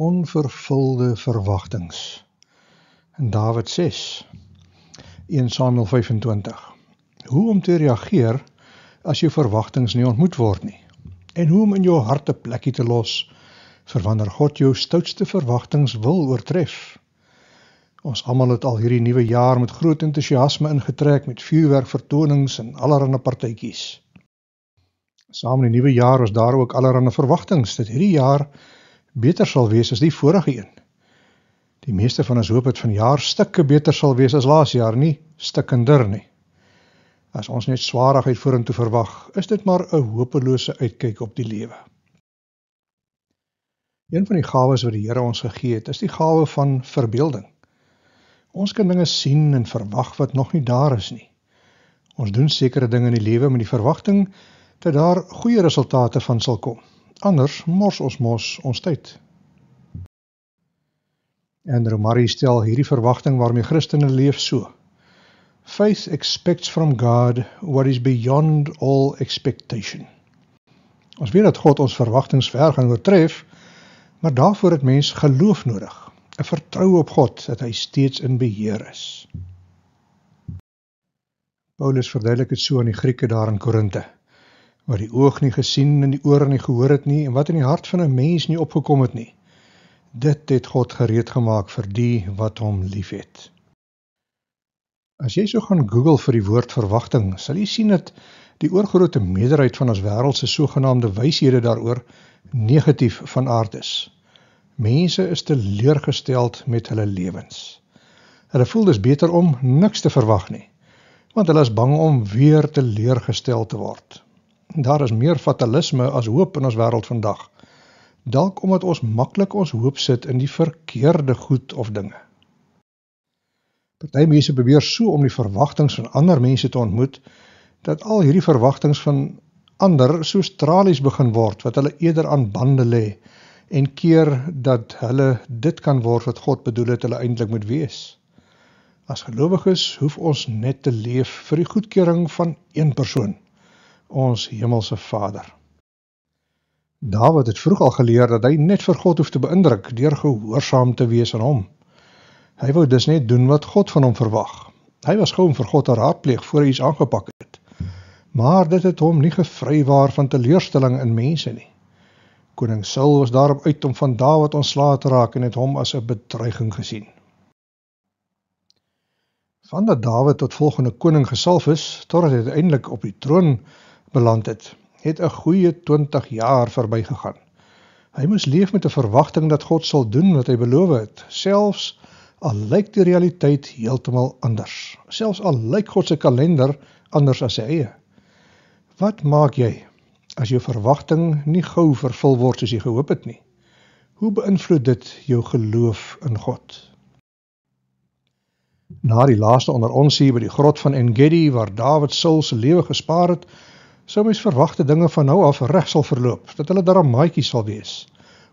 onvervulde verwagtings. In Dawid 6 1 Samuel 25. Hoe om te reageer as jou verwagtings nie ontmoet word nie en hoe om in jou hart 'n plekkie te los vir wanneer God jou stoutste verwagtings wil oortref. Ons almal het al hierdie nuwe jaar met groot entoesiasme ingetrek met vuurwerkvertonings en allerlei partytjies. Saam in die nuwe jaar was daar ook allerlei verwagtinge dat hierdie jaar beter sal wees as die vorige een. Die meeste van ons hoop dit vanjaar stukke beter sal wees as laas jaar, nie stukkender nie. As ons net swaarheid vorentoe verwag, is dit maar 'n hopelose uitkyk op die lewe. Een van die gawes wat die Here ons gegee het, is die gawe van verbeelding. Ons kan dinge sien en verwag wat nog nie daar is nie. Ons doen sekere dinge in die lewe met die verwagting dat daar goeie resultate van sal kom anders mors ons mos ons tyd. En Romarie stel hierdie verwagting waarmee Christene leef so. Faith expects from God what is beyond all expectation. Ons weet dat God ons verwagtinge ver gaan oortref, maar daarvoor het mens geloof nodig, 'n vertroue op God dat hy steeds in beheer is. Paulus verduidelik dit so aan die Grieke daar in Korinthe wat die oog nie gesien en die oor nie gehoor het nie en wat in die hart van 'n mens nie opgekom het nie. Dit het God gereed gemaak vir die wat hom liefhet. As jy so gaan Google vir die woord verwagting, sal jy sien dat die oorgrootste meerderheid van ons wêreld se sogenaamde wyshede daaroor negatief van aard is. Mense is teleurgesteld met hulle lewens. Hulle voel dis beter om niks te verwag nie, want hulle is bang om weer teleurgesteld te word daar is meer fatalisme as hoop in ons wêreld vandag. Dalk omdat ons maklik ons hoop sit in die verkeerde goed of dinge. Party mense probeer so om die verwagtinge van ander mense te ontmoet dat al hierdie verwagtinge van ander so stralies begin word wat hulle eerder aan bande lê en keer dat hulle dit kan word wat God bedoel het hulle eintlik moet wees. As gelowiges hoef ons net te leef vir die goedkeuring van een persoon ons hemelse Vader. Dawid het vroeg al geleer dat hy net vir God hoef te beïndruk deur gehoorsaam te wees aan hom. Hy wou dus net doen wat God van hom verwag. Hy was gou om vir God te raadpleeg voor hy iets aangepak het. Maar dit het hom nie gevry waar van teleurstelling in mense nie. Koning Saul was daarop uit om van Dawid ontslae te raak en het hom as 'n bedreiging gesien. Vandat Dawid tot volgende koning gesalf is, totdat hy uiteindelik op die troon beland het, het 'n goeie 20 jaar verbygegaan. Hy moes leef met 'n verwagting dat God sal doen wat hy beloof het, selfs al lyk die realiteit heeltemal anders. Selfs al lyk God se kalender anders as sy eie. Wat maak jy as jou verwagting nie gou vervul word soos jy gehoop het nie? Hoe beïnvloed dit jou geloof in God? Na die laaste onder ons hier by die grot van Engedi waar Dawid se lewe gespaar het, sou mens verwagte dinge van nou af reg sal verloop, dat hulle daar 'n maatjie sal wees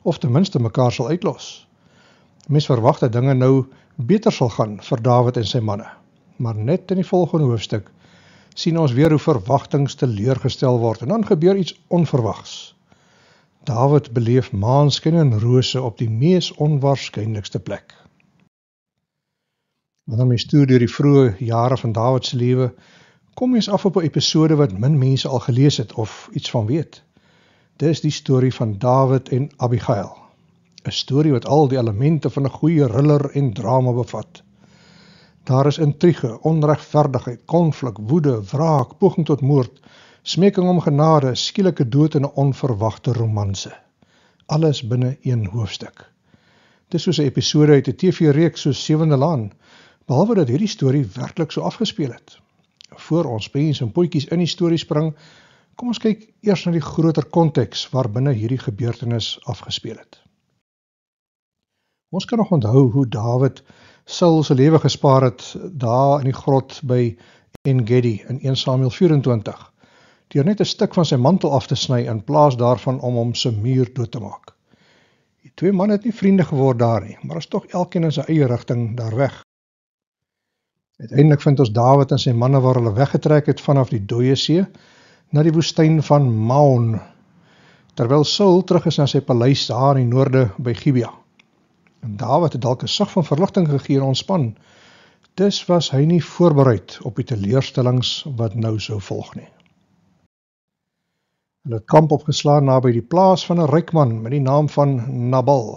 of ten minste mekaar sal uitlos. Mens verwagte dinge nou beter sal gaan vir Dawid en sy manne. Maar net in die volgende hoofstuk sien ons weer hoe verwagtinge teleurgestel word en dan gebeur iets onverwags. Dawid beleef maanskyn en rose op die mees onwaarskynlikste plek. Wanneer my studie deur die vroeë jare van Dawid se lewe Kom eens af op 'n episode wat min mense al gelees het of iets van weet. Dis die storie van Dawid en Abigail. 'n Storie wat al die elemente van 'n goeie thriller en drama bevat. Daar is intrige, onregverdigheid, konflik, woede, wraak, poging tot moord, smeking om genade, skielike dood en 'n onverwagte romanse. Alles binne een hoofstuk. Dis soos 'n episode uit 'n TV-reeks soos Sewende Laan, behalwe dat hierdie storie werklik so afgespeel het voor ons pens en potjies in die storie spring, kom ons kyk eers na die groter konteks waarbinne hierdie gebeurtenis afgespeel het. Ons kan nog onthou hoe Dawid sy lewe gespaar het daar in die grot by Engedi in 1 Samuel 24 deur net 'n stuk van sy mantel af te sny in plaas daarvan om hom se muur dood te maak. Die twee manne het nie vriende geword daar nie, maar is tog elkeen in sy eie rigting daar weg. Uiteindelik vind ons Dawid en sy manne waar hulle weggetrek het vanaf die dooie see na die woestyn van Maon terwyl Saul terug is na sy paleis daar in die noorde by Gibea. En Dawid het dalk 'n sug van verligting gegee en ontspan. Dis was hy nie voorberei op die teleurstellings wat nou sou volg nie. Hulle het kamp opgeslaan naby die plaas van 'n ryk man met die naam van Nabal.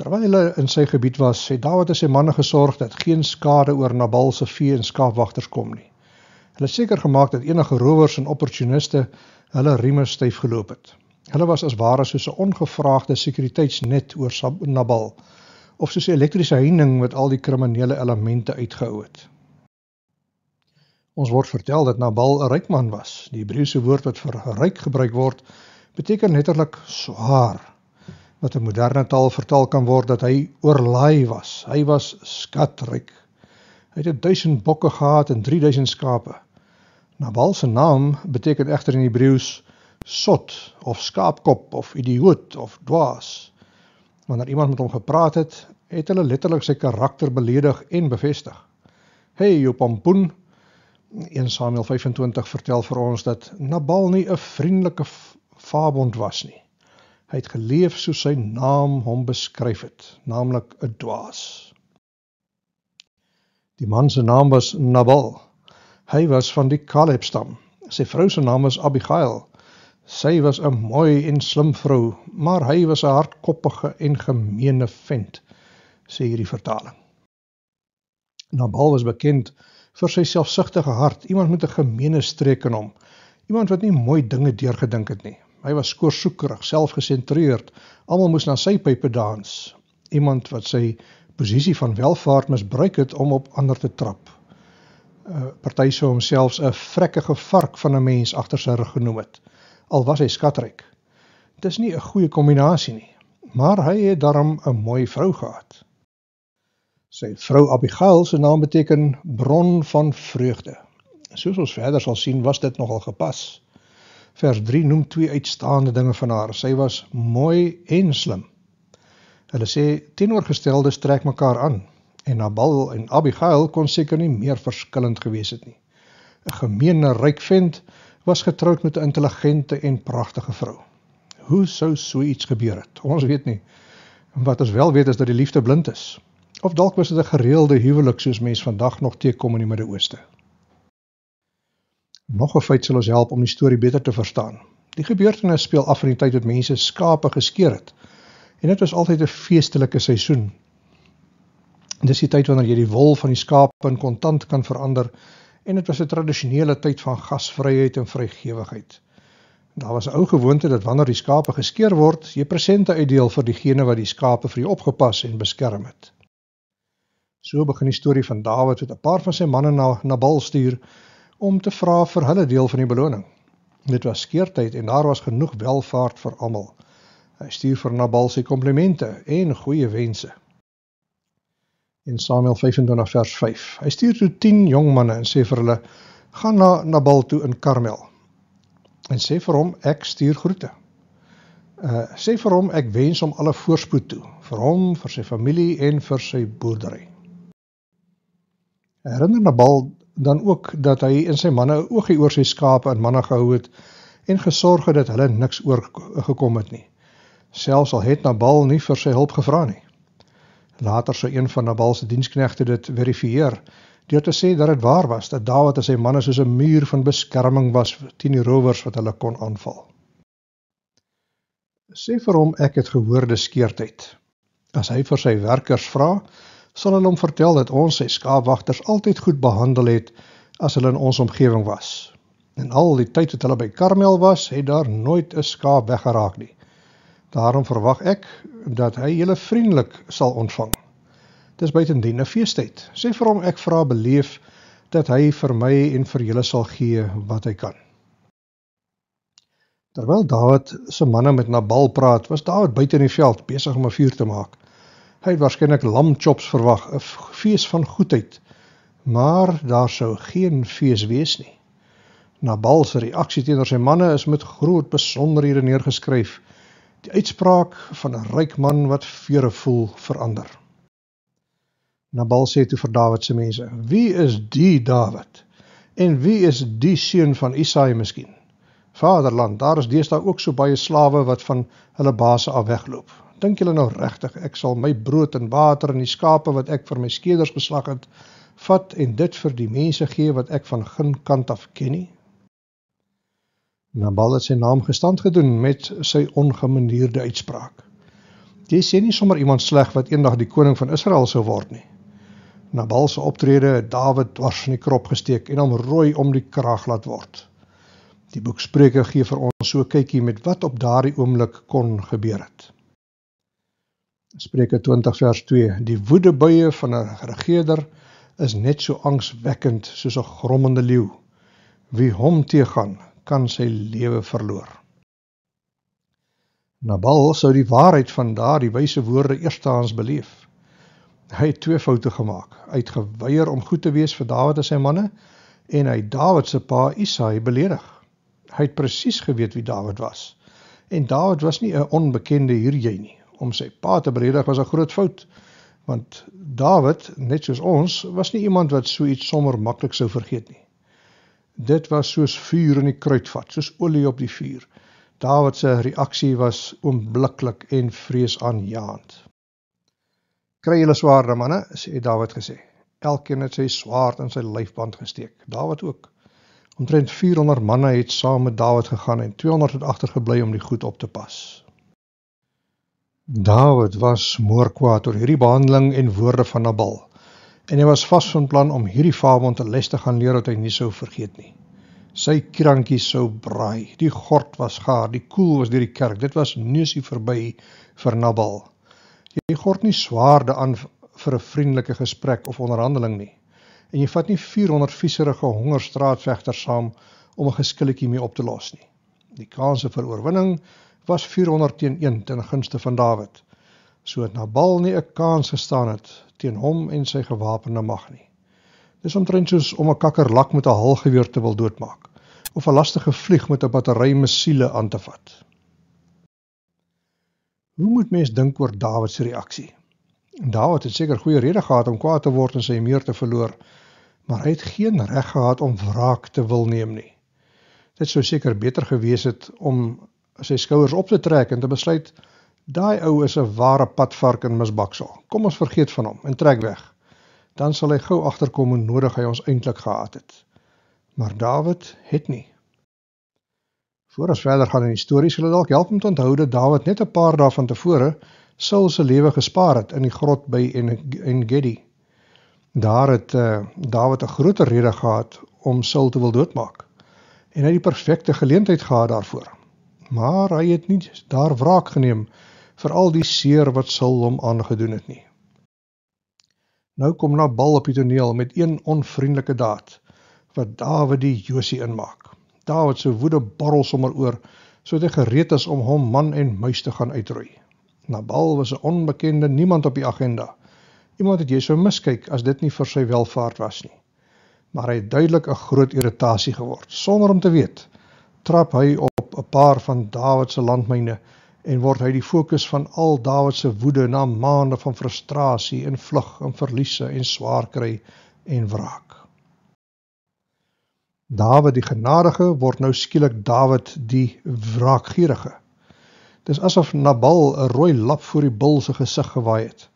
Terwyl hulle in sy gebied was, het Dawid en sy manne gesorg dat geen skade oor Nabal se vee en skaapwagters kom nie. Hulle seker gemaak dat enige rowers en opportuniste hulle rieme styf geloop het. Hulle was as ware soos 'n ongevraagde sekuriteitsnet oor Nabal of soos 'n elektriese heining wat al die kriminele elemente uitgehou het. Ons word vertel dat Nabal 'n ryk man was. Die Hebreëse woord wat vir ryk gebruik word, beteken letterlik swaar wat in moderne taal vertaal kan word dat hy oorlaai was. Hy was skatryk. Hy het 1000 bokke gehad en 3000 skape. Nabal se naam beteken egter in Hebreëus sot of skaapkop of idioot of dwaas. Wanneer iemand met hom gepraat het, het hulle letterlik sy karakter beledig en bevestig. Hey, jou pompoen. 1 Samuel 25 vertel vir ons dat Nabal nie 'n vriendelike fabond was nie. Hy het geleef soos sy naam hom beskryf het, naamlik 'n dwaas. Die man se naam was Nabal. Hy was van die Caleb stam. Sy vrou se naam was Abigail. Sy was 'n mooi en slim vrou, maar hy was 'n hardkoppige en gemeene vent, sê hierdie vertaling. Nabal was bekend vir sy selfsugtige hart, iemand met 'n gemeene streek in hom, iemand wat nie mooi dinge deurgedink het nie, Hy was skoorsoekerig, selfgesentreerd. Almal moes na sy pype dans. Iemand wat sy posisie van welvaart misbruik het om op ander te trap. 'n uh, eh, Party sou homself 'n vrekkige vark van 'n mens agter sy rug genoem het, al was hy skatryk. Dit is nie 'n goeie kombinasie nie, maar hy het daarom 'n mooi vrou gehad. Sy vrou Abigail se naam beteken bron van vreugde. Soos ons verder sal sien, was dit nogal gepas vers 3 noem twee uitstaande dinge van haar. Sy was mooi en slim. Hulle sê teenoorgesteldes trek mekaar aan en Nabal en Abigail kon seker nie meer verskillend gewees het nie. 'n Gemeene ryk vent was getroud met 'n intelligente en pragtige vrou. Hoe sou so iets gebeur het? Ons weet nie. Wat ons wel weet is dat die liefde blind is. Of dalk was dit 'n gereelde huwelik soos mense vandag nog teekom in die Midde-Ooste. Nog 'n feit sal ons help om die storie beter te verstaan. Die gebeurtenis speel af in die tyd wat mense skape geskeer het. En dit was altyd 'n feestelike seisoen. Dis die tyd wanneer jy die wol van die skape in kontant kan verander en dit was 'n tradisionele tyd van gasvryheid en vrygewigheid. Daar was 'n ou gewoonte dat wanneer die skape geskeer word, jy presente uitdeel vir diegene wat die skape vir jou opgepas en beskerm het. So begin die storie van Dawid wat 'n paar van sy manne na Nabal stuur om te vra vir hulle deel van die beloning. Dit was skeertyd en daar was genoeg welvaart vir almal. Hy stuur vir Nabal sy komplimente en goeie wense. In Samuel 25 vers 5. Hy stuur toe 10 jong manne en sê vir hulle: "Gaan na Nabal toe in Karmel en sê vir hom ek stuur groete." Uh sê vir hom ek wens hom alle voorspoed toe vir hom, vir sy familie en vir sy boerdery. Herinner Nabal dan ook dat hy in sy manne oogie oor sy skape en manne gehou het en gesorg het dat hulle niks oor gekom het nie. Selfs al het Nabal nie vir sy hulp gevra nie. Later sou een van Nabal se diensknegte dit verifieer deur te sê dat dit waar was dat Dawid en sy manne soos 'n muur van beskerming was teen die rowers wat hulle kon aanval. Sê vir hom ek het gehoor deskeerdheid. As hy vir sy werkers vra, sal hulle hom vertel dat ons sy skaapwagters altyd goed behandel het as hulle in ons omgewing was. En al die tyd wat hulle by Karmel was, het daar nooit 'n skaap weggeraak nie. Daarom verwag ek dat hy hulle vriendelik sal ontvang. Dis buitendien 'n feestyd. Sê vir hom ek vra beleef dat hy vir my en vir julle sal gee wat hy kan. Terwyl Dawid se manne met Nabal praat, was Dawid buite in die veld besig om 'n vuur te maak. Hy het waarskynlik lamchops verwag, 'n fees van goedheid. Maar daar sou geen fees wees nie. Nabal se reaksie teenoor sy manne is met groot besonderhede neergeskryf. Die uitspraak van 'n ryk man wat vere voel verander. Nabal sê toe vir Dawid se mense: "Wie is die Dawid? En wie is die seun van Isaai miskien? Vaderland, daar is deesdae ook so baie slawe wat van hulle baase af weggeloop. Dink julle nou regtig ek sal my brood en water en die skape wat ek vir my skeders geslag het vat en dit vir die mense gee wat ek van geen kant af ken nie? Nabal het sy naam gestand gedoen met sy ongemaneerde uitspraak. Jy sê nie sommer iemand sleg wat eendag die koning van Israel sou word nie. Nabal se optrede het Dawid dwars in die krop gesteek en hom rooi om die krag laat word. Die boek Spreuke gee vir ons so 'n kykie met wat op daardie oomblik kon gebeur het. Spreuke 20 vers 2: Die woedebuie van 'n regerder is net so angswekkend soos 'n grommende leeu. Wie hom teëgaan, kan sy lewe verloor. Nabal sou die waarheid van daardie wyse woorde eerstens beleef. Hy het twee foute gemaak. Hy het geweier om goed te wees vir Dawid en sy manne en hy het Dawid se pa Isaai beledig. Hy het presies geweet wie Dawid was. En Dawid was nie 'n onbekende hierjie nie om sy pa te beledig was 'n groot fout. Want Dawid, net soos ons, was nie iemand wat so iets sommer maklik sou vergeet nie. Dit was soos vuur in die kruitvat, soos olie op die vuur. Dawid se reaksie was oombliklik en vreesaanjaend. "Kry julle swaarde, manne," sê Dawid gesê. Elkeen het sy swaard in sy lyfband gesteek. Dawid ook. Omtrent 400 manne het saam met Dawid gegaan en 200 het agtergebly om die goed op te pas. Dawid was moorkwaad oor hierdie behandeling en woorde van Nabal. En hy was vas van plan om hierdie Fabon te les te gaan leer wat hy nie sou vergeet nie. Sy krantjies sou braai, die gord was gaar, die koel was deur die kerk. Dit was neusie verby vir Nabal. Jy gord nie swaarde aan vir 'n vriendelike gesprek of onderhandeling nie. En jy vat nie 400 vieserige hongerstraatvegters saam om 'n geskilletjie mee op te los nie. Die kans vir oorwinning was 400 teen 1 ten gunste van Dawid. So het Nabal nie 'n kans gestaan het teen hom en sy gewapende mag nie. Dis omtrent soos om 'n kakkerlak met 'n halgeweer te wil doodmaak of 'n lastige vlieg met 'n battery missiele aan te vat. Hoe moet mens dink oor Dawid se reaksie? Dawid het seker goeie redes gehad om kwaad te word en sy meer te verloor, maar hy het geen reg gehad om wraak te wil neem nie. Dit sou seker beter gewees het om sy skouers op te trek en te besluit daai ou is 'n ware padvark en misbaksel. Kom ons vergeet van hom en trek weg. Dan sal hy gou agterkom hoe nodig hy ons eintlik gehad het. Maar Dawid het nie. Voordat ons verder gaan in die stories, sal dit dalk help om te onthou dat Dawid net 'n paar dae vantevore sul se lewe gespaar het in die grot by en en Gedi. Daar het eh uh, Dawid 'n groter rede gehad om sul te wil doodmaak. En hy het die perfekte geleentheid gehad daarvoor maar hy het nie daar wraak geneem vir al die seer wat Saul hom aangedoen het nie. Nou kom Nabal op die toneel met een onvriendelike daad wat Dawid die Josie inmaak. Dawid se woede borrel sommer oor sodat hy gereed is om hom man en muis te gaan uitroei. Nabal was 'n onbekende, niemand op die agenda. Iemand wat jy sou miskyk as dit nie vir sy welvaart was nie. Maar hy het duidelik 'n groot irritasie geword sonder om te weet. Trap hy op 'n paar van Dawid se landmyne en word hy die fokus van al Dawid se woede na maande van frustrasie en vlug en verliese en swaar kry en wraak. Dawid die genadige word nou skielik Dawid die wraakgierige. Dis asof Nabal 'n rooi lap voor die bul se gesig gewaai het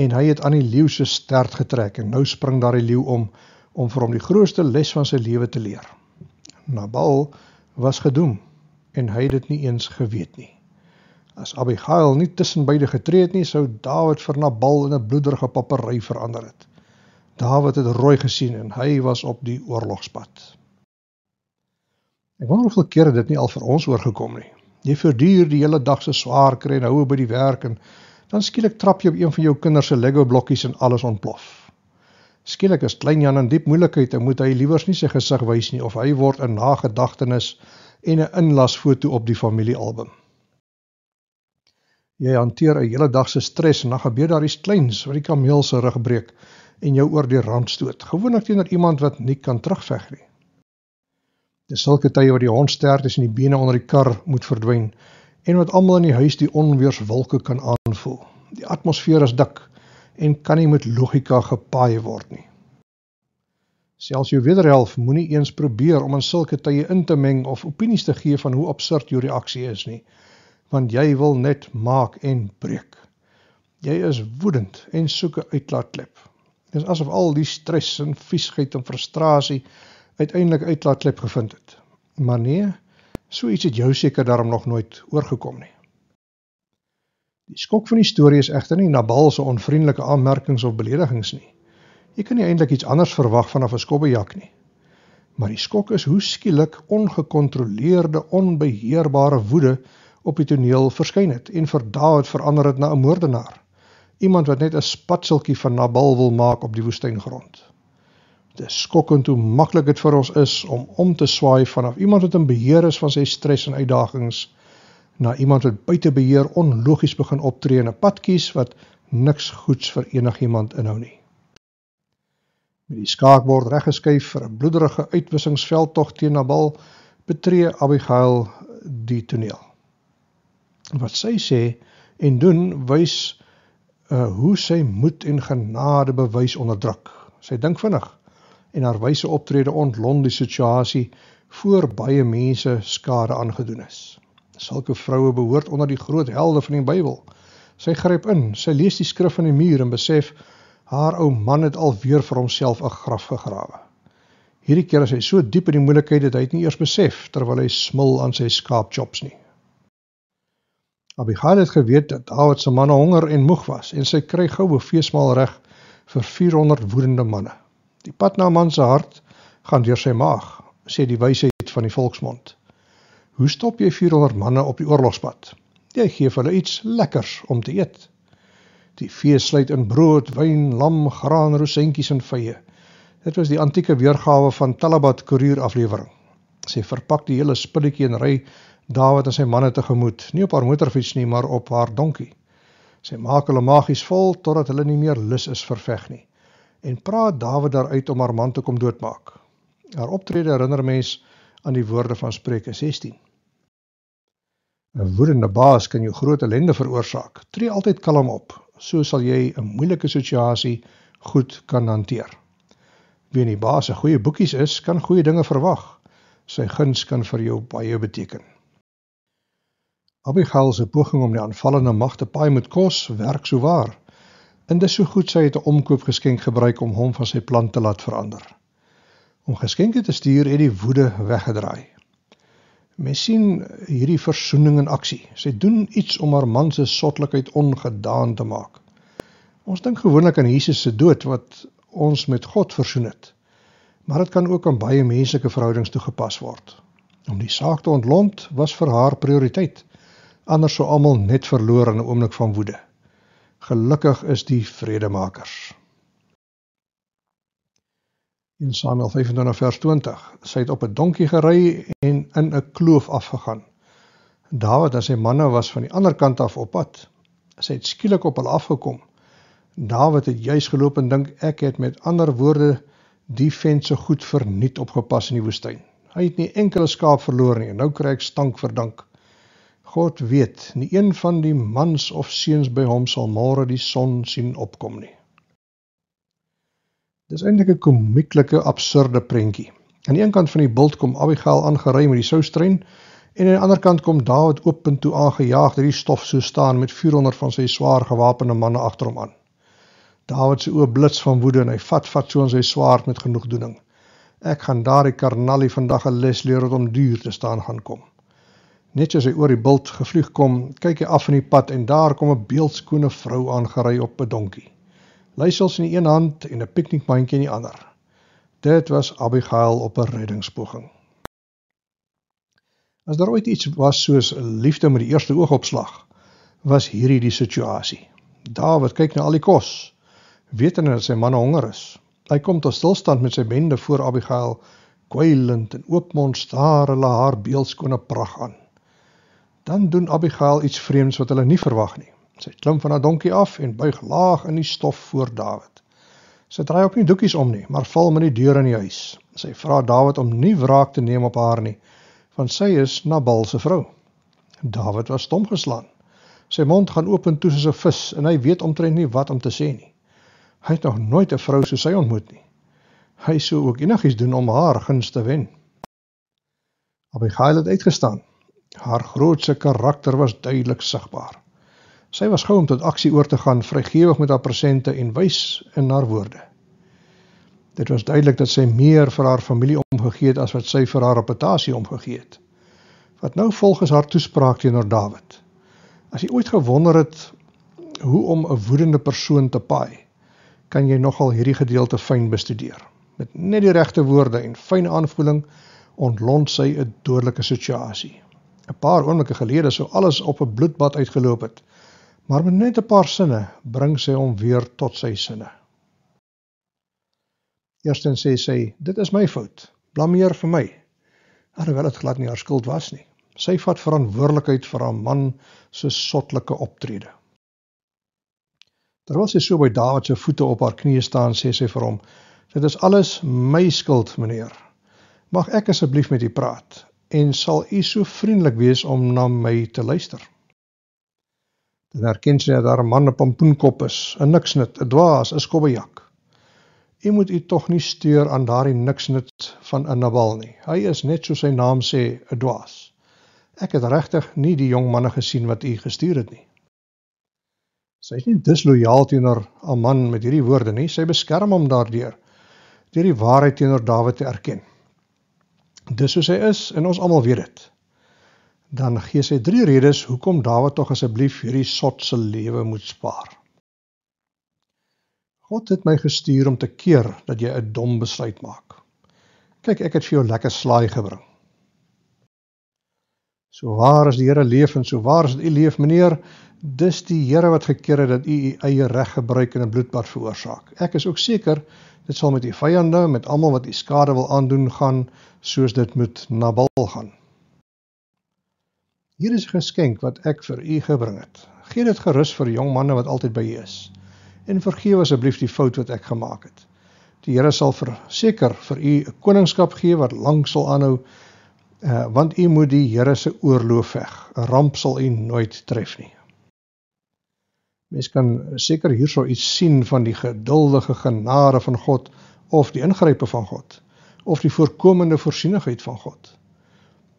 en hy het aan die leeu se stert getrek en nou spring daar die leeu om om vir hom die grootste les van sy lewe te leer. Nabal was gedoem en hy het dit nie eens geweet nie. As Abigail nie tussen beide getree het nie, sou Dawid vir Nabal in 'n bloederige papery verander het. Dawid het rooi gesien en hy was op die oorlogspad. Ek wonder hoeveel kere dit nie al vir ons oorgekom nie. Jy verduur die hele dag se swaar kry en houe by die werk en dan skielik trap jy op een van jou kinders se Lego blokkies en alles ontplof. Skielik is klein Jan in diep moeilikheid en moet hy liewers nie sy gesig wys nie of hy word 'n nagedagtenis en 'n inlasfoto op die familiealbum. Jy hanteer 'n hele dag se stres en dan gebeur daar iets kleins wat die kameel se rug breek en jou oor die rand stoot. Gewoonlik teenoor iemand wat nie kan terugveg nie. Dis sulke tye waar die hond sterf en die bene onder die kar moet verdwyn en wat almal in die huis die onweerswolke kan aanvoel. Die atmosfeer is dik en kan nie met logika gepaai word nie. Selfs jou wederhelf moenie eens probeer om in sulke tye in te meng of opinies te gee van hoe absurd jou reaksie is nie, want jy wil net maak en breek. Jy is woedend en soek 'n uitlaatklep. Dis asof al die stres en viesheid en frustrasie uiteindelik uitlaatklep gevind het. Maar nee, so iets het jou seker daarom nog nooit oorgekom nie. Die skok van die storie is egter nie Nabal se onvriendelike aanmerkings of beledigings nie. Jy kan nie eintlik iets anders verwag van 'n skobbejak nie. Maar die skok is hoe skielik ongekontroleerde, onbeheerbare woede op die toneel verskyn het en vir daad verander het na 'n moordenaar. Iemand wat net 'n spatseltjie van Nabal wil maak op die woestyngrond. Dis skokkend hoe maklik dit vir ons is om om te swaai vanaf iemand wat in beheer is van sy stres en uitdagings na iemand wat buite beheer onlogies begin optree en 'n pad kies wat niks goeds vir enigiemand inhou nie. Met die skaakbord reggeskuif vir 'n bloederige uitwissingsveldtog teen Nabal, betree Abigail die toneel. Wat sy sê en doen wys uh hoe sy moed en genade bewys onder druk. Sy dink vinnig en haar wyse optrede ontlond die situasie voor baie mense skade aangedoen is. Sulke vroue behoort onder die groot helde van die Bybel. Sy gryp in, sy lees die skrif van die muur en besef haar ou man het alweer vir homself 'n graf gegrawe. Hierdie keer is hy so diep in die moeilikheid dat hy dit nie eers besef terwyl hy smil aan sy skaapchops nie. Abigail het geweet dat Dawid se manne honger en moeg was en sy kry goue feesmaal reg vir 400 woedende manne. Die pad na man se hart gaan deur sy maag, sê die wysheid van die volksmond. Hoe stop jy 400 manne op die oorlogspad? Jy gee vir hulle iets lekkers om te eet. Die vee sluit in brood, wyn, lam, graan, rosentjies en vye. Dit was die antieke weergawe van Talabat koerier aflewering. Sy verpak die hele spulletjie en ry Dawid en sy manne tegemoet, nie op haar motorfiets nie, maar op haar donkie. Sy maak hulle magies vol totdat hulle nie meer lus is vir veg nie en praat Dawid daaruit om haar man te kom doodmaak. Haar optrede herinner mens aan die woorde van Spreuke 16. 'n woedende baas kan jou groot ellende veroorsaak. Tree altyd kalm op. So sal jy 'n moeilike situasie goed kan hanteer. Wie 'n baas se goeie boekies is, kan goeie dinge verwag. Sy guns kan vir jou baie beteken. Abigail se poging om die aanvallende mag te paai met kos werk sou waar. En dis so goed sy het 'n omkoopgeskenk gebruik om hom van sy plan te laat verander. Om geskenke te stuur het die woede weggedraai. Mens sien hierdie versoening in aksie. Sy doen iets om haar man se sottelikheid ongedaan te maak. Ons dink gewoonlik aan Jesus se dood wat ons met God versoen het. Maar dit kan ook aan baie menslike verhoudings toegepas word. Om die saak te ontlont was vir haar prioriteit. Anders sou almal net verloor in 'n oomblik van woede. Gelukkig is die vredemakers. In Samuel 25 vers 20, sy het op 'n donkie gery en in 'n kloof afgegaan. Dawid en sy manne was van die ander kant af op pad. Sy het skielik op hulle afgekom. Dawid het juis geloop en dink ek het met ander woorde die fense goed verniet opgepas in die woestyn. Hy het nie enkele skaap verloor nie. Nou kry ek stank vir dank. God weet, nie een van die mans of seuns by hom sal môre die son sien opkom nie. Dis eintlik 'n komieklike absurde prentjie. Aan die een kant van die beeld kom Abigail aangery met die soustrein en aan die ander kant kom Dawid open toe aangejaag deur die stof so staan met 400 van sy swaar gewapende manne agter hom aan. Dawid se oë blits van woede en hy vat vat so aan sy swaard met genoegdoening. Ek gaan daardie karnalie vandag 'n les leer wat hom duur te staan gaan kom. Net soos hy oor die beeld gevlieg kom, kyk hy af in die pad en daar kom 'n beeldskone vrou aangery op 'n donkie leisels in die een hand en 'n piknikmandjie in die ander. Dit was Abigail op 'n reddingspoging. As daar ooit iets was soos liefde met die eerste oogopslag, was hierdie die situasie. Dawid kyk na al die kos, weet en dat sy man honger is. Hy kom tot stilstand met sy bende voor Abigail, kwylend en oopmond staar hulle haar beeldskone pragt aan. Dan doen Abigail iets vreemds wat hulle nie verwag nie. Sy klim van haar donkie af en buig laag in die stof voor Dawid. Sy draai op nie doekies om nie, maar val met die deur in die huis. Sy vra Dawid om nie wraak te neem op haar nie, want sy is Nabal se vrou. Dawid was stom geslaan. Sy mond gaan oop en toe soos 'n vis en hy weet omtrent nie wat om te sê nie. Hy het nog nooit 'n vrou soos sy ontmoet nie. Hy sou ook enigiets doen om haar gunste te wen. Abigail het uitgestaan. Haar grootse karakter was duidelik sigbaar. Sy was gou om tot aksie oor te gaan, vrygewig met haar presente en wys in haar woorde. Dit was duidelik dat sy meer vir haar familie omgegee het as wat sy vir haar reputasie omgegee het. Wat nou volgens haar toespraak teenoor Dawid. As jy ooit gewonder het hoe om 'n woedende persoon te paai, kan jy nogal hierdie gedeelte fyn bestudeer. Met net die regte woorde en fyn aanvoeling ontlont sy 'n dodelike situasie. 'n Paar oomblikke gelede sou alles op 'n bloedbad uitgeloop het maar met net 'n paar sinne bring sy hom weer tot sy sinne. Eerstens sê sy: "Dit is my fout. Blameer vir my." Alhoewel dit glad nie haar skuld was nie. Sy vat verantwoordelikheid vir haar man se sottelike optrede. Terwyl sy so by Dawid se voete op haar knieë staan, sê sy vir hom: "Dit is alles my skuld, meneer. Mag ek asseblief met u praat?" En sal u so vriendelik wees om na my te luister? Dan erken sy dat haar man 'n pompoenkop is, 'n niksnut, 'n dwaas, 'n skobbejak. U moet u tog nie steur aan daardie niksnut van 'n Nabal nie. Hy is net soos sy naam sê, 'n dwaas. Ek het regtig nie die jong manne gesien wat u gestuur het nie. Sy is nie dislojaal teenoor haar man met hierdie woorde nie. Sy beskerm hom daardeur deur die waarheid teenoor Dawid te erken. Dis hoe sy is en ons almal weet dit dan gee sy drie redes hoekom Dawid tog asseblief hierdie sotse lewe moet spaar. God het my gestuur om te keer dat jy 'n dom besluit maak. Kyk, ek het vir jou lekker slaai gebring. So waar is die Here leef en so waar is dit u leef meneer? Dis die Here wat gekeer het dat u u eie reg gebruik en 'n bloedbad veroorsaak. Ek is ook seker dit sal met u vyande, met almal wat u skade wil aandoen gaan, soos dit moet nabal gaan. Hier is 'n geskenk wat ek vir u gebring het. Geen dit gerus vir jong manne wat altyd by u is. En vergewe asseblief die fout wat ek gemaak het. Die Here sal verseker vir u 'n koningskap gee wat lank sal aanhou, uh, want u moet die Here se oorlog veg. 'n Ramp sal u nooit tref nie. Mens kan seker hierso iets sien van die geduldige genade van God of die ingrype van God of die voorkomende voorsienigheid van God.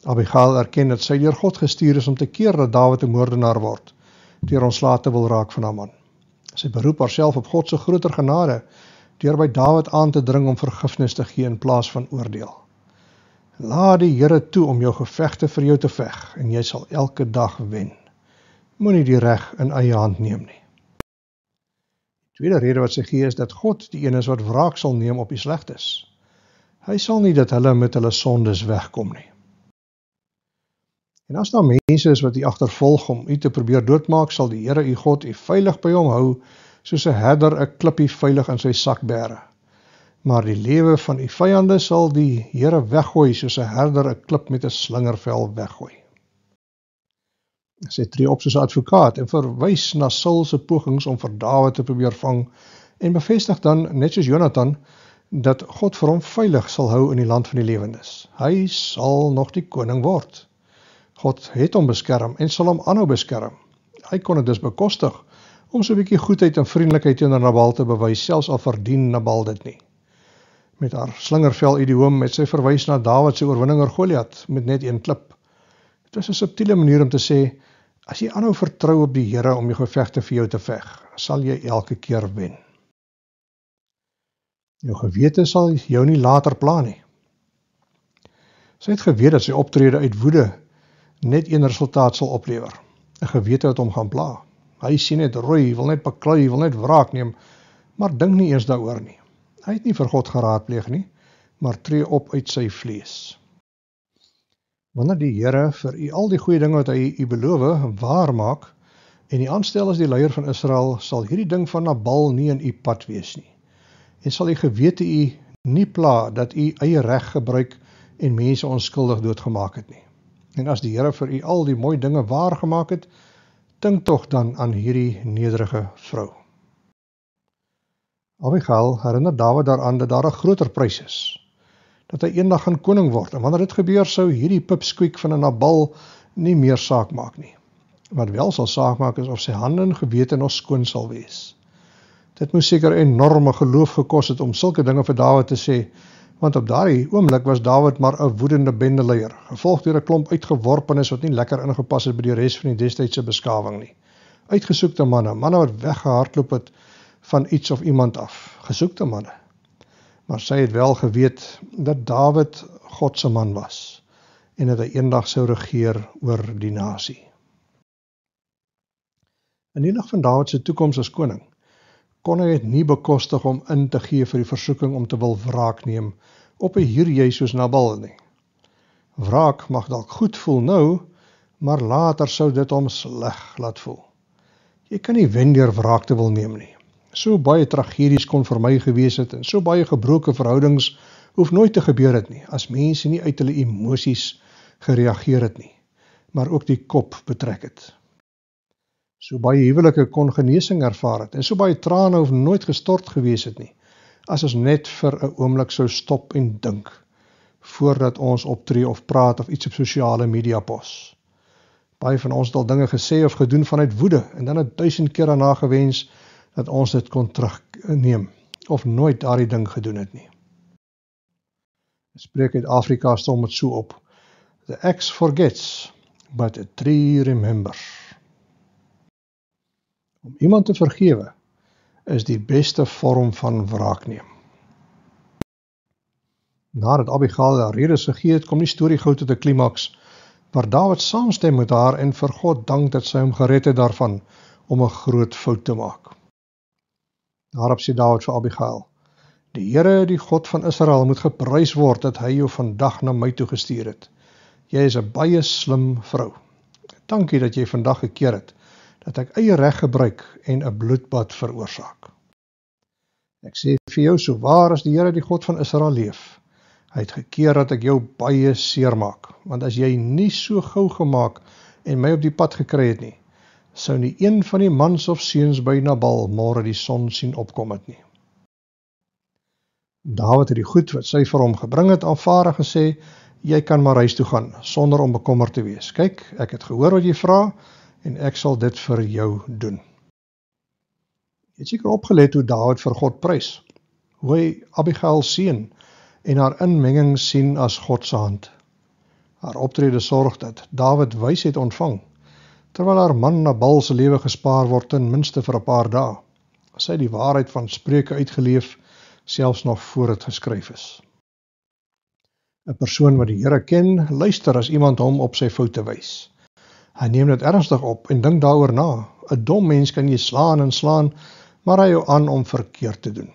Abigail erken dat sy deur God gestuur is om te keer dat Dawid 'n moordenaar word deur ontslae te wil raak van haar man. Sy beroep haarself op God se groter genade deur by Dawid aan te dring om vergifnis te gee in plaas van oordeel. Laat die Here toe om jou gevegte vir jou te veg en jy sal elke dag wen. Moenie die reg in eie hand neem nie. Die tweede rede wat sy gee is dat God die een is wat wraak sal neem op die slegstes. Hy sal nie dat hulle met hulle sondes wegkom nie. En as daar mense is wat u agtervolg om u te probeer doodmaak, sal die Here u God u veilig by hom hou, soos 'n herder 'n klippie veilig in sy sak bære. Maar die lewe van u vyande sal die Here weggooi soos 'n herder 'n klip met 'n slingervel weggooi. Sy tree op soos 'n advokaat en verwys na Saul se pogings om vir Dawid te probeer vang en bevestig dan net soos Jonathan dat God vir hom veilig sal hou in die land van die lewendes. Hy sal nog die koning word. God het hom beskerm en sal hom aanhou beskerm. Hy kon dit dus bekostig om so 'n bietjie goedheid en vriendelikheid teenoor Nabal te bewys, selfs al verdien Nabal dit nie. Met haar slingervel idiome met sy verwys na Dawid se oorwinning oor Goliat met net een klip. Dit was 'n subtiele manier om te sê as jy aanhou vertrou op die Here om die gevegte vir jou te veg, sal jy elke keer wen. Jou gewete sal jou nie later pla nie. Sy het geweet dat sy optrede uit woede net een resultaat sal oplewer. 'n Gewete wat hom gaan pla. Hy sien net rooi, wil net beklei, wil net wraak neem, maar dink nie eers daaroor nie. Hy het nie vir God geraadpleeg nie, maar tree op uit sy vlees. Wanneer die Here vir u al die goeie dinge wat hy u beloof waar maak en u aanstel as die leier van Israel, sal hierdie ding van Nabal nie in u pad wees nie. En sal u gewete u nie pla dat u eie reg gebruik en mense onskuldig doodgemaak het nie. En as die Here vir u al die mooi dinge waar gemaak het, dink tog dan aan hierdie nederige vrou. Abigail herinner Dawid daaraan dat daar 'n groter prys is. Dat hy eendag gaan koning word en wanneer dit gebeur sou hierdie pipsqueak van 'n Nabal nie meer saak maak nie. Wat wel sal saak maak is of sy hande en gewete nog skoon sal wees. Dit moet seker enorme geloof gekos het om sulke dinge vir Dawid te sê want op daardie oomblik was Dawid maar 'n woedende bendeleier, gevolg deur 'n klomp uitgeworpenes wat nie lekker ingepas het by die res van die destydse beskawing nie. Uitgesoekte manne, manne wat weggehardloop het van iets of iemand af, gesoekte manne. Maar sy het wel geweet dat Dawid God se man was en dat hy eendag sou regeer oor die nasie. En nie nog van Dawid se toekoms as koning kon hy dit nie bekostig om in te gee vir die versoeking om te wil wraak neem op 'n hier Jesus Nabal nie. Wraak mag dalk goed voel nou, maar later sou dit hom sleg laat voel. Jy kan nie wen deur wraak te wil neem nie. So baie tragedies kon vir my gewees het en so baie gebroke verhoudings hoef nooit te gebeur het nie as mense nie uit hulle emosies gereageer het nie, maar ook die kop betrek het so baie huwelike kon genesing ervaar het en so baie trane of nooit gestort gewees het nie as ons net vir 'n oomblik sou stop en dink voordat ons optree of praat of iets op sosiale media pos. Baie van ons het al dinge gesê of gedoen vanuit woede en dan het duisend keer daarna gewens dat ons dit kon terugneem of nooit daardie ding gedoen het nie. Ek spreek uit Afrika stel met so op. The axe forgets, but a tree remembers. Om iemand te vergewe is die beste vorm van wraak neem. Nadat Abigail haar rede gegee het, kom die storie gou tot 'n klimaks waar Dawid saamstem met haar en vir God dank dat sy hom gered het daarvan om 'n groot fout te maak. Daarop sê Dawid vir Abigail: "Die Here, die God van Israel, moet geprys word dat hy jou vandag na my toe gestuur het. Jy is 'n baie slim vrou. Dankie dat jy vandag gekeer het." dat ek eie reg gebruik en 'n bloedbad veroorsaak. Ek sê vir jou sou waar as die Here die God van Israel leef. Hy het gekeer dat ek jou baie seermaak, want as jy nie so gou gemaak en my op die pad gekry het nie, sou nie een van die mans of seuns by Nabal môre die son sien opkom het nie. Dawid het die goed wat sy vir hom gebring het aanvaar en gesê, "Jy kan maar huis toe gaan sonder om bekommerd te wees. Kyk, ek het gehoor wat jy vra." en ek sal dit vir jou doen. Jy het seker opgelet hoe Dawid vir God prys. Hoe hy Abigail sien en haar inmenging sien as God se hand. Haar optrede sorg dat Dawid wysheid ontvang terwyl haar man Nabal se lewe gespaar word ten minste vir 'n paar dae. Sy het die waarheid van Spreuke uitgeleef selfs nog voor dit geskryf is. 'n Persoon wat die Here ken, luister as iemand hom op sy foute wys. Hy neem dit ernstig op en dink daaroor na. 'n Dom mens kan jy slaan en slaan, maar hy hou aan om verkeerd te doen.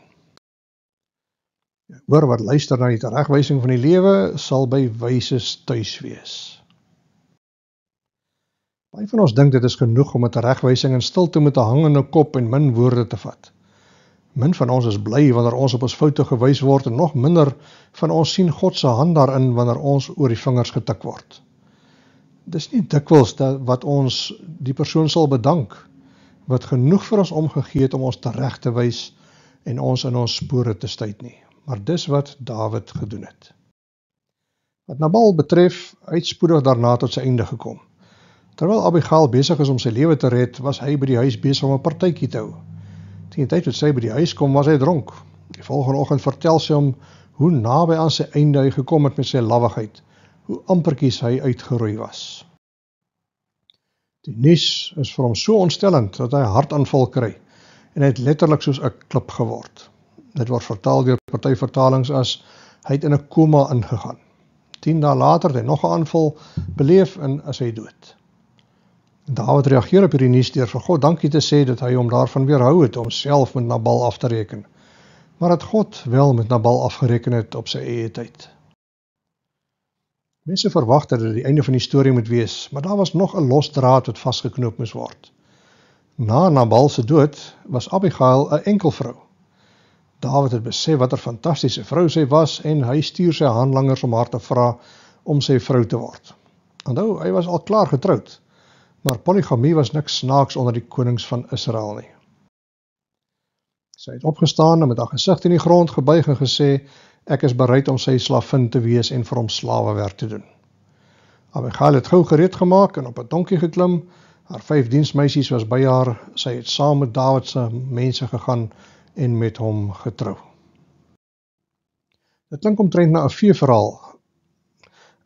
Hoor wat luister na die regwysing van die lewe sal by wyses tuis wees. Baie van ons dink dit is genoeg om met 'n regwysing in stilte met 'n hangende kop en min woorde te vat. Min van ons is bly wanneer ons op ons foute gewys word en nog minder van ons sien God se hand daarin wanneer ons oor die vingers getik word dis nie dikwels dat wat ons die persoon sal bedank wat genoeg vir ons omgegee het om ons te reg te wys en ons in ons spore te stuit nie maar dis wat Dawid gedoen het wat Nabal betref uitspoedig daarna tot sy einde gekom terwyl Abigail besig is om sy lewe te red was hy by die huis besig om 'n partytjie te hou teen die tyd wat sy by die huis kom was hy dronk die volgende oggend vertel sy hom hoe naby aan sy einde hy gekom het met sy lawaaiheid hoe ampertjies hy uitgeroei was. Die nuus is vir hom so ontstellend dat hy 'n hartaanval kry en hy het letterlik soos 'n klip geword. Dit word vertaal deur party vertalings as hy het in 'n koma ingegaan. 10 dae later het hy nog 'n aanval beleef en as hy dood. Dawid reageer op hierdie nuus deur vir God dankie te sê dat hy hom daarvan weerhou het om self met Nabal af te reken. Maar dat God wel met Nabal afgereken het op sy eie tyd. Mense verwag dat dit die einde van die storie moet wees, maar daar was nog 'n losdraad wat vasgeknoop moes word. Na Nabal se dood was Abigail 'n enkel vrou. Dawid het besef watter fantastiese vrou sy was en hy stuur sy handlangers om haar te vra om sy vrou te word. Onthou, hy was al klaar getroud, maar poligamie was niks snaaks onder die konings van Israel nie. Sy het opgestaan en met haar gesig teen die grond gebuig en gesê: Ek is bereid om sy slavin te wees en vir hom slawe werk te doen. Abigail het gou gereed gemaak en op 'n donkie geklim. Haar vyf diensmeisies was by haar. Sy het saam met Dawid se mense gegaan en met hom getrou. Dit klink omtrent na 'n feesverhaal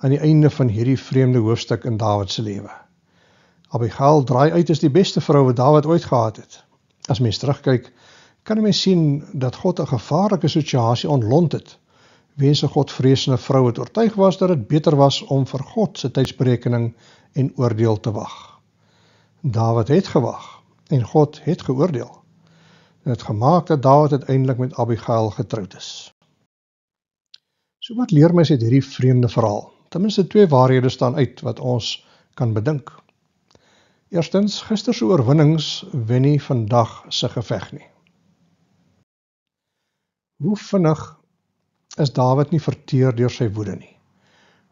aan die einde van hierdie vreemde hoofstuk in Dawid se lewe. Abigail draai uit as die beste vrou wat Dawid ooit gehad het. As mens terugkyk, kan jy mens sien dat God 'n gevaarlike situasie ontlont het wense Godvreesende vrou het oortuig was dat dit beter was om vir God se tydsberekening en oordeel te wag. Dawid het gewag en God het geoordeel. Dit het gemaak dat Dawid uiteindelik met Abigail getroud is. So wat leer my uit hierdie vreemde verhaal? Ten minste twee waarhede staan uit wat ons kan bedink. Eerstens, gister se oorwinnings wen nie vandag se geveg nie. Hoe vinnig is Dawid nie verteer deur sy woede nie.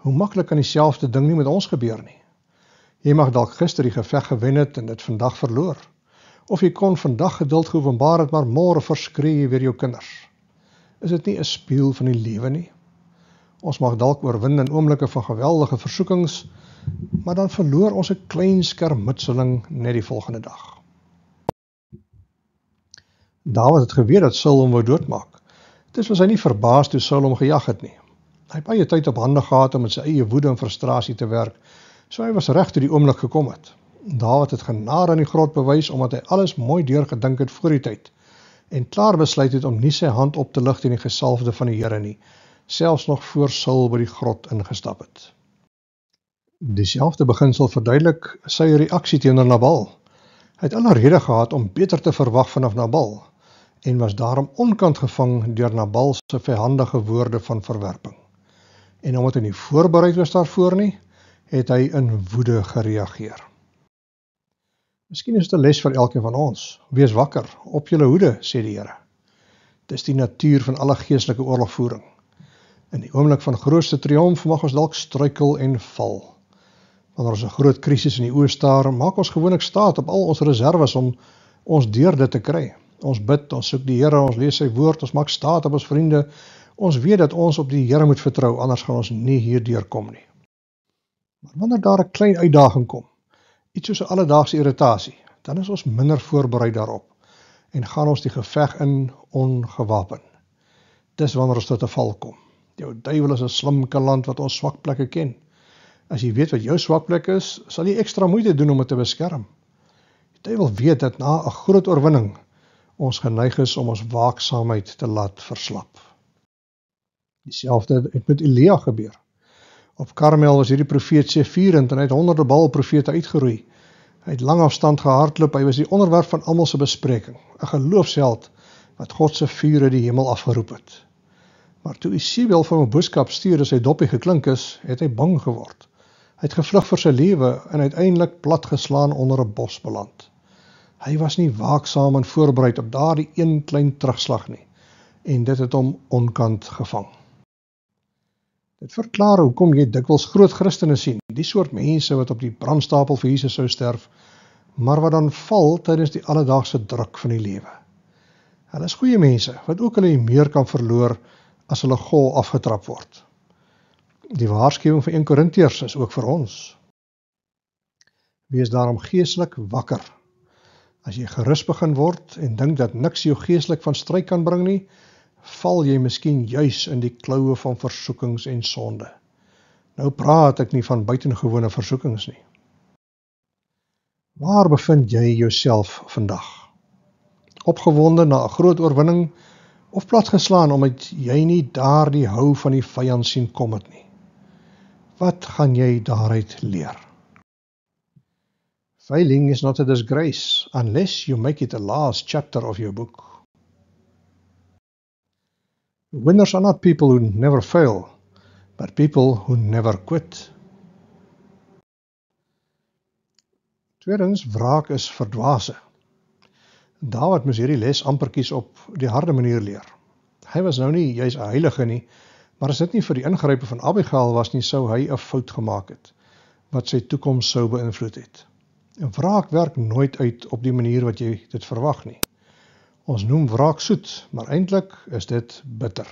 Hoe maklik kan dieselfde ding nie met ons gebeur nie. Jy mag dalk gister die geveg gewen het en dit vandag verloor. Of jy kon vandag geduld geopenbaar het maar môre verskree jy weer jou kinders. Is dit nie 'n speel van die lewe nie? Ons mag dalk oorwin in oomblikke van geweldige versoekings, maar dan verloor ons 'n klein skermutseling net die volgende dag. Dawid het geweet dat Saul hom wou doodmaak. Dis was hy nie verbaas toe Saul hom gejag het nie. Hy het baie tyd op hande gehad om met sy eie woede en frustrasie te werk. So hy was reg toe die oomblik gekom het. Dawid het genade aan die grot bewys omdat hy alles mooi deurgedink het voor die tyd en klaar besluit het om nie sy hand op te lig teen die gesalfde van die Here nie, selfs nog voor Saul by die grot ingestap het. Dieselfde beginsel verduidelik sy reaksie teenoor Nabal. Hy het alle rede gehad om beter te verwag vanaf Nabal, en was daarom onkant gevang deur Nabal se vyhandige woorde van verwerping. En omdat hy nie voorberei was daarvoor nie, het hy in woede gereageer. Miskien is dit 'n les vir elkeen van ons. Wees wakker, op jou hoede, sê die Here. Dis die natuur van alle geestelike oorlogvoering. In die oomblik van grootste triomf mag ons dalk struikel en val. Wanneer ons 'n groot krisis in die oë staar, maak ons gewoonlik staat op al ons reserve om ons deur dit te kry. Ons bid, ons soek die Here, ons lees sy woord, ons maak staat op ons vriende. Ons weet dat ons op die Here moet vertrou, anders gaan ons nie hierdeur kom nie. Maar wanneer daar 'n klein uitdaging kom, iets soos 'n alledaagse irritasie, dan is ons minder voorberei daarop en gaan ons die geveg in ongewapen. Dis wanneer ons tot 'n val kom. Jou duiwel is 'n slim kaland wat ons swak plekke ken. As jy weet wat jou swak plek is, sal jy ekstra moeite doen om dit te beskerm. Die duiwel weet dat na 'n groot oorwinning ons geneig is om ons waaksaamheid te laat verslap. Dieselfde het met Elia gebeur. Op Karmel was hierdie profeet se vierend en hy het honderde bal profete uitgeroei. Hy het lang afstand gehardloop, hy was die onderwerp van almal se bespreking, 'n geloofsheld wat God se vuur uit die hemel afgeroep het. Maar toe Isebel van 'n boodskap stuur as hy dopie geklink is, het hy bang geword. Hy het gevlug vir sy lewe en uiteindelik platgeslaan onder 'n bos beland. Hy was nie waaksaam en voorbereid op daardie een klein terugslag nie en dit het hom onkant gevang. Dit verklaar hoekom jy dikwels groot Christene sien, die soort mense wat op die brandstapel vir Jesus sou sterf, maar wat dan val tydens die alledaagse druk van die lewe. Hulle is goeie mense wat ook hulle meer kan verloor as hulle gol afgetrap word. Die waarskuwing van 1 Korintiërs is ook vir ons. Wees daarom geestelik wakker As jy gerus begin word en dink dat niks jou geestelik van stryd kan bring nie, val jy miskien juis in die kloue van versoekings en sonde. Nou praat ek nie van buitengewone versoekings nie. Waar bevind jy jouself vandag? Opgewonde na 'n groot oorwinning of platgeslaan omdat jy nie daardie hou van die vyand sien kom het nie? Wat gaan jy daaruit leer? Failing is not a disgrace unless you make it the last chapter of your book. Winners are not people who never fail, but people who never quit. Tweedens, wraak is verdwaase. Dawid moes hierdie les amper kies op die harde manier leer. Hy was nou nie juis 'n heilige nie, maar as dit nie vir die ingrype van Abigail was nie, sou hy 'n fout gemaak het wat sy toekoms sou beïnvloed het. En wraak werk nooit uit op die manier wat jy dit verwag nie. Ons noem wraak soet, maar eintlik is dit bitter.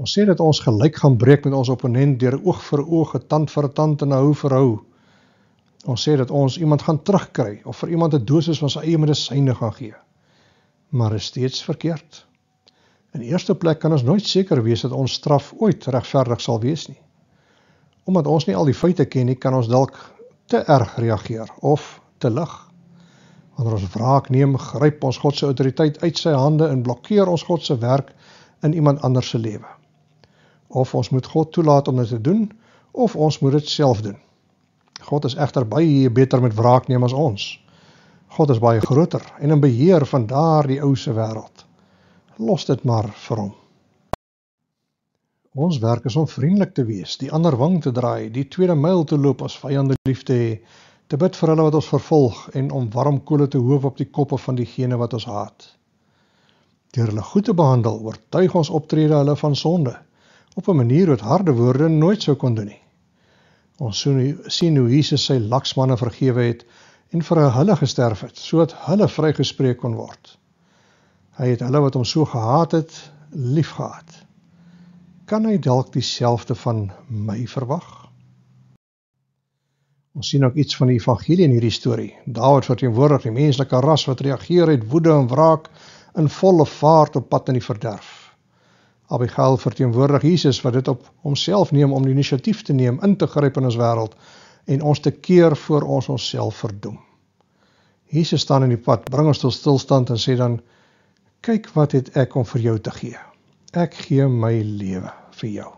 Ons sê dat ons gelyk gaan breek met ons opponent deur oog vir oog, tand vir tand en hou vir hou. Ons sê dat ons iemand gaan terugkry of vir iemand 'n dosis van sy eie medisyne gaan gee. Maar is steeds verkeerd. In eerste plek kan ons nooit seker wees dat ons straf ooit regverdig sal wees nie. Omdat ons nie al die feite ken nie, kan ons dalk te erg reageer of te lig. Wanneer ons wraak neem, gryp ons God se autoriteit uit sy hande en blokkeer ons God se werk in iemand anders se lewe. Of ons moet God toelaat om dit te doen of ons moet dit self doen. God is egter baie beter met wraak neem as ons. God is baie groter en in beheer van daardie ou se wêreld. Los dit maar vir hom. Ons werk is om vriendelik te wees, die ander wang te draai, die tweede myl te loop as vyande lief te hê, te bid vir hulle wat ons vervolg en om warm kolle te hoof op die koppe van diegene wat ons haat. Deur hulle goed te behandel, oortuig ons optrede hulle van sonde op 'n manier wat harde woorde nooit sou kon doen nie. Ons sien hoe Jesus sy laksmanne vergewe het en vir hulle gesterf het sodat hulle vrygespreek kon word. Hy het hulle wat hom so gehaat het, liefgehad kan hy dalk dieselfde van my verwag? Ons sien ook iets van die evangelie in hierdie storie. Dawid verteenwoordig die menslike ras wat reageer uit woede en wraak in volle vaart op pad in die verderf. Abigail verteenwoordig Jesus wat dit op homself neem om die inisiatief te neem in te gryp in ons wêreld en ons te keer voor ons onsself verdoem. Jesus staan in die pad, bring ons tot stilstand en sê dan: "Kyk wat het ek om vir jou te gee." ek gee my lewe vir jou.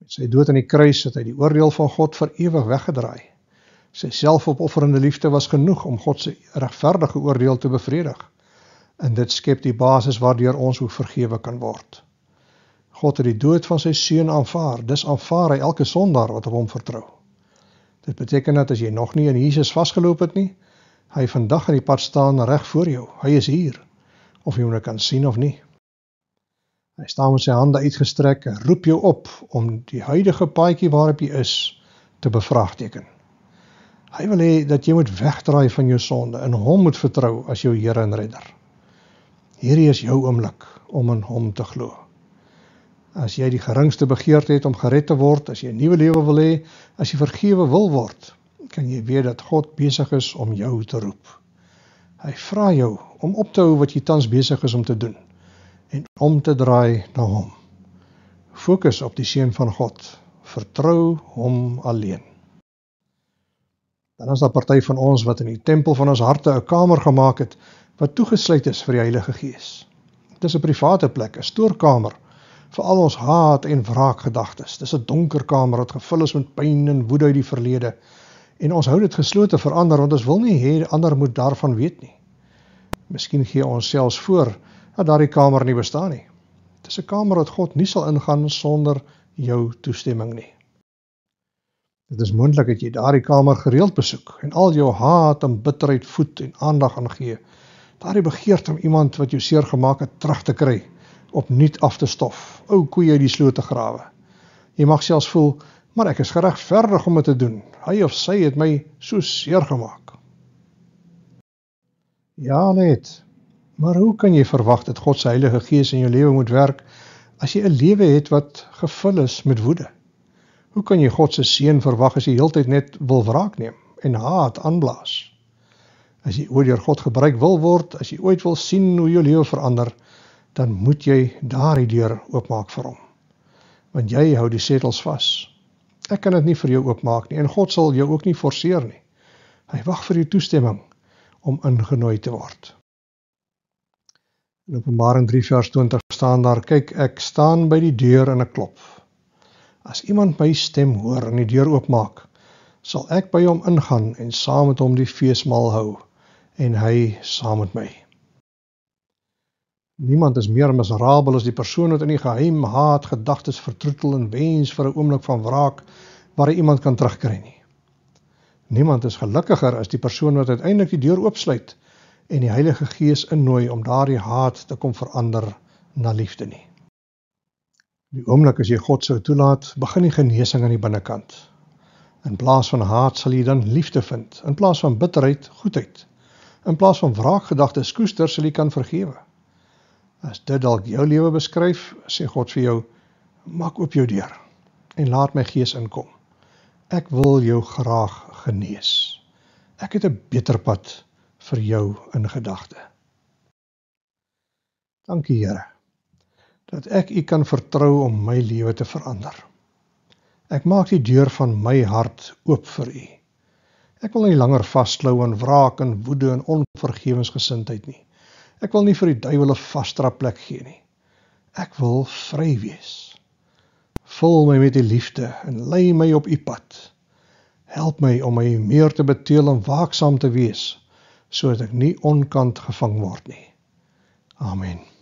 Met sy dood aan die kruis het hy die oordeel van God vir ewig weggedraai. Sy selfopofferende liefde was genoeg om God se regverdige oordeel te bevredig. En dit skep die basis waardeur ons ook vergewe kan word. God het die dood van sy seun aanvaar. Dis aanvaar hy elke sondaar wat op hom vertrou. Dit beteken dat as jy nog nie in Jesus vasgeloop het nie, hy vandag aan die pad staan reg voor jou. Hy is hier of jy hom nou kan sien of nie. Hy staan met sy hande uitgestrek en roep jou op om die huidige paadjie waarop jy is te bevraagteken. Hy wil hê dat jy moet wegdraai van jou sonde en hom moet vertrou as jou Here en Redder. Hierdie is jou oomblik om in hom te glo. As jy die geringste begeerte het om gered te word, as jy 'n nuwe lewe wil hê, as jy vergewe wil word, kan jy weet dat God besig is om jou te roep. Hy vra jou om op te hou wat jy tans besig is om te doen en om te draai na hom. Fokus op die seun van God. Vertrou hom alleen. Dan is daar 'n party van ons wat in die tempel van ons harte 'n kamer gemaak het wat toegesluit is vir die Heilige Gees. Dit is 'n private plek, 'n stoorkamer vir al ons haat en wraakgedagtes. Dis 'n donker kamer wat gevul is met pyn en woede uit die verlede. En ons hou dit geslote vir ander want ons wil nie hê ander moet daarvan weet nie. Miskien gee ons selfs voor dat daardie kamer nie bestaan nie. Dit is 'n kamer wat God nie sal ingaan sonder jou toestemming nie. Dit is moontlik dat jy daardie kamer gereeld besoek en al jou haat en bitterheid voed en aandag aan gee. Daardie begeerte om iemand wat jou seer gemaak het terug te kry, opnuut af te stof. Ou koei uit die sloot te grawe. Jy mag selfs voel, maar ek is geregverdig om dit te doen. Hy of sy het my so seer gemaak. Ja, net. Maar hoe kan jy verwag dat God se Heilige Gees in jou lewe moet werk as jy 'n lewe het wat gevul is met woede? Hoe kan jy God se seën verwag as jy heeltyd net wil wraak neem en haat aanblaas? As jy ooit deur God gebruik wil word, as jy ooit wil sien hoe jou lewe verander, dan moet jy daardie deur oopmaak vir hom. Want jy hou die setels vas. Ek kan dit nie vir jou oopmaak nie en God sal jou ook nie forceer nie. Hy wag vir jou toestemming om ingenooi te word. In Openbaring 3 vers 20 staan daar: "Kyk, ek staan by die deur en ek klop. As iemand my stem hoor en die deur oopmaak, sal ek by hom ingaan en saam met hom die feesmaal hou en hy saam met my." Niemand is meer miserabel as die persoon wat in die geheim haat, gedagtes vertroetel en wens vir 'n oomblik van wraak waar hy iemand kan terugkry nie. Niemand is gelukkiger as die persoon wat uiteindelik die deur oopsluit en die Heilige Gees innooi om daardie haat te kom verander na liefde nie. Die oomblik as jy God sou toelaat, begin die genesing aan die binnekant. In plaas van haat sal jy dan liefde vind, in plaas van bitterheid, goedheid. In plaas van wraakgedagtes, koester sal jy kan vergewe. As dit dalk jou lewe beskryf, sê God vir jou: "Maak oop jou deur en laat my gees inkom. Ek wil jou graag genees. Ek het 'n beter pad." vir jou in gedagte. Dankie Here dat ek U kan vertrou om my lewe te verander. Ek maak die deur van my hart oop vir U. Ek wil nie langer vasklou aan wraak en woede en onvergewensgesindheid nie. Ek wil nie vir die duiwel 'n vasdra plek gee nie. Ek wil vry wees. Vul my met U liefde en lei my op U pad. Help my om my meer te beteel en waaksaam te wees sodat ek nie onkant gevang word nie. Amen.